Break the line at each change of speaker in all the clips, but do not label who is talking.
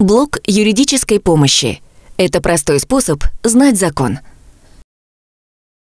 Блок юридической помощи. Это простой способ знать закон.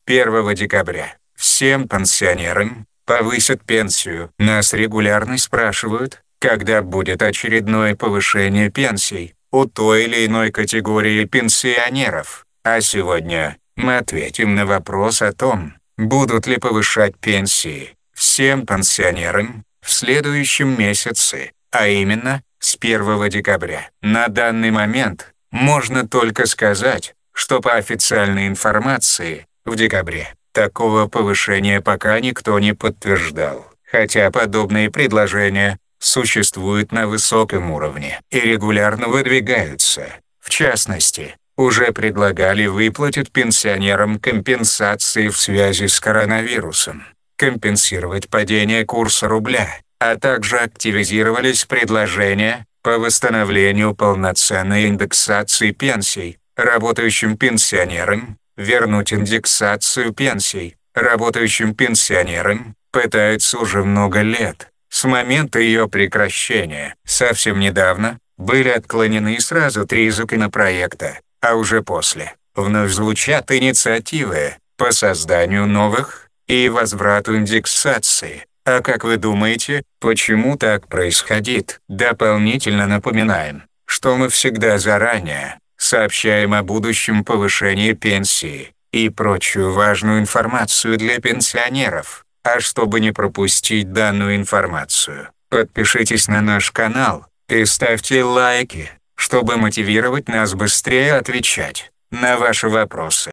1 декабря всем пенсионерам повысят пенсию. Нас регулярно спрашивают, когда будет очередное повышение пенсий у той или иной категории пенсионеров. А сегодня мы ответим на вопрос о том, будут ли повышать пенсии всем пенсионерам в следующем месяце, а именно с 1 декабря. На данный момент можно только сказать, что по официальной информации в декабре такого повышения пока никто не подтверждал, хотя подобные предложения существуют на высоком уровне и регулярно выдвигаются. В частности, уже предлагали выплатить пенсионерам компенсации в связи с коронавирусом, компенсировать падение курса рубля, а также активизировались предложения по восстановлению полноценной индексации пенсий, работающим пенсионерам, вернуть индексацию пенсий, работающим пенсионерам, пытаются уже много лет. С момента ее прекращения, совсем недавно, были отклонены сразу три законопроекта, а уже после вновь звучат инициативы по созданию новых и возврату индексации, а как вы думаете, почему так происходит? Дополнительно напоминаем, что мы всегда заранее сообщаем о будущем повышении пенсии и прочую важную информацию для пенсионеров. А чтобы не пропустить данную информацию, подпишитесь на наш канал и ставьте лайки, чтобы мотивировать нас быстрее отвечать на ваши вопросы.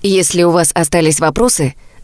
Если у вас остались вопросы,